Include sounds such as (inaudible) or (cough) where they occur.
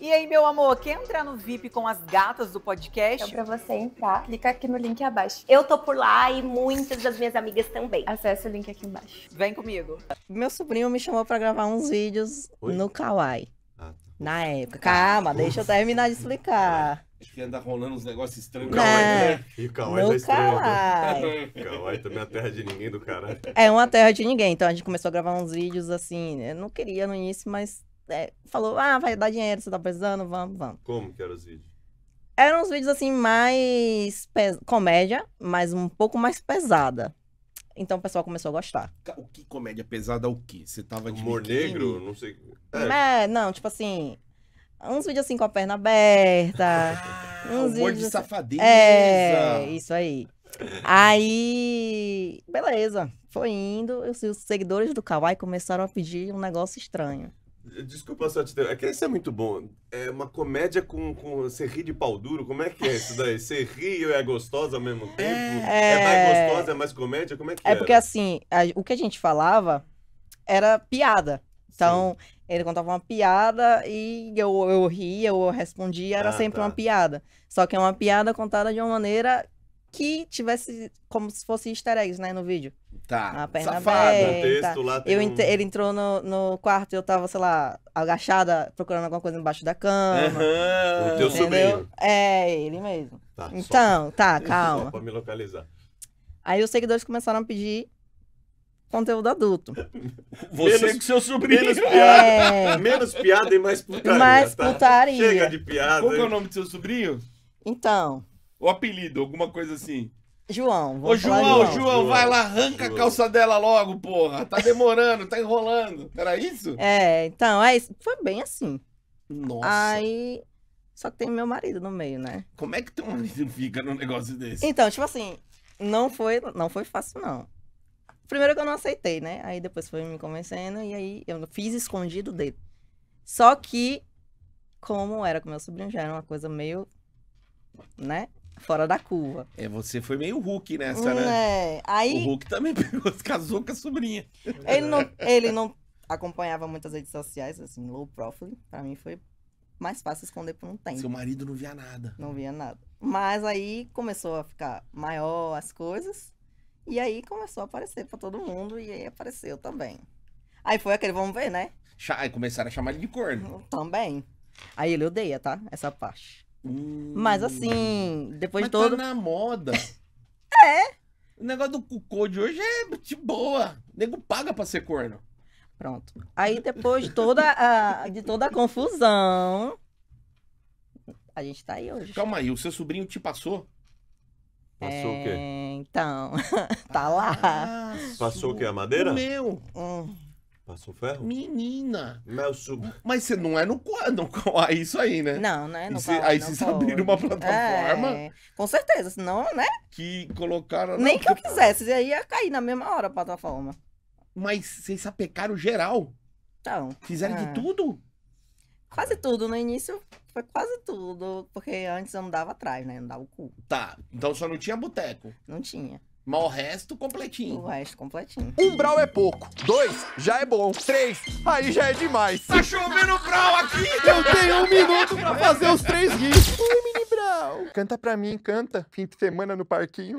E aí, meu amor, quer entrar no VIP com as gatas do podcast? Então, pra você entrar, clica aqui no link abaixo. Eu tô por lá e muitas das minhas amigas também. Acesse o link aqui embaixo. Vem comigo. Meu sobrinho me chamou pra gravar uns vídeos Oi? no Kawaii. Ah, tá. Na época. Calma, deixa eu terminar de explicar. É, acho que anda rolando uns negócios estranhos. Não, né? né? E o Kawaii no tá estranho. Né? (laughs) Kawaii também é a terra de ninguém do caralho. É uma terra de ninguém. Então a gente começou a gravar uns vídeos assim. Eu não queria no início, mas é, falou, ah, vai dar dinheiro, você tá precisando, vamos, vamos. Como que eram os vídeos? Eram uns vídeos, assim, mais pes... comédia, mas um pouco mais pesada. Então o pessoal começou a gostar. O que comédia pesada, é o que? Você tava de... Humor negro? Não sei... É. é, não, tipo assim... Uns vídeos assim com a perna aberta. (laughs) uns humor vídeos... de assim, safadeza. É, isso aí. Aí, beleza, foi indo. os seguidores do Kawaii começaram a pedir um negócio estranho. Desculpa só te ter... É que esse é muito bom. É uma comédia com, com. Você ri de pau duro? Como é que é isso daí? Você ri e é gostosa ao mesmo é. tempo? É... é, mais gostosa, é mais comédia? Como é que é? É porque assim, a... o que a gente falava era piada. Então, Sim. ele contava uma piada e eu, eu ria, eu respondia, era ah, sempre tá. uma piada. Só que é uma piada contada de uma maneira que tivesse como se fosse easter eggs, né, no vídeo. Tá. A perna Safada. aberta. Texto, lá eu um... Ele entrou no, no quarto e eu tava, sei lá, agachada, procurando alguma coisa embaixo da cama. Uhum. O teu sobrinho. É, ele mesmo. Tá, então, tá, (laughs) só... tá, calma. Só pra me localizar. Aí os seguidores começaram a pedir conteúdo adulto. Você menos, que seu sobrinho. Menos piada, é... menos piada e mais putaria. Mais tá? putaria. Chega de piada. Qual é o nome do seu sobrinho? Então, o apelido, alguma coisa assim. João, Ô, João, João, João, vai lá, arranca João. a calça dela logo, porra. Tá demorando, tá enrolando. Era isso? É, então, é isso. Foi bem assim. Nossa. Aí. Só que tem meu marido no meio, né? Como é que teu marido fica num negócio desse? Então, tipo assim, não foi, não foi fácil, não. Primeiro que eu não aceitei, né? Aí depois foi me convencendo e aí eu fiz escondido dele. Só que, como era com meu sobrinho, já era uma coisa meio, né? fora da curva. É, você foi meio Hulk nessa, né? É, aí... O Hulk também (laughs) pegou, casou com a sobrinha. Ele não, ele não acompanhava muitas redes sociais, assim, low profile. Pra mim foi mais fácil esconder por um tempo. Seu marido não via nada. Não via nada. Mas aí começou a ficar maior as coisas. E aí começou a aparecer pra todo mundo. E aí apareceu também. Aí foi aquele, vamos ver, né? Aí começaram a chamar ele de corno. Também. Aí ele odeia, tá? Essa parte. Mas hum. assim, depois mas de tá todo. Tá na moda. (laughs) é. O negócio do cocô de hoje é de boa. O nego paga pra ser corno. Pronto. Aí depois de toda a, de toda a confusão, a gente tá aí hoje. Calma aí, o seu sobrinho te passou? Passou é... o quê? É, então, (laughs) tá ah, lá. Ah, passou o quê? A madeira? O meu. Hum. Passou ferro? Menina! Mel Mas você não é no não (laughs) é isso aí, né? Não, né? No cê, qual, aí vocês abriram uma plataforma. É, com certeza, senão, né? Que colocaram. Nem que eu quisesse, aí ia cair na mesma hora a plataforma. Mas vocês sapecaram geral? Então. Fizeram é. de tudo? Quase tudo. No início foi quase tudo. Porque antes eu não dava atrás, né? Eu não dava o cu. Tá. Então só não tinha boteco? Não tinha. Mas o resto completinho. O resto completinho. Um brau é pouco. Dois já é bom. Três, aí já é demais. Tá chovendo brau aqui! Eu tenho um minuto pra fazer os três rios. Oi, mini brau. Canta pra mim, canta. Fim de semana no parquinho.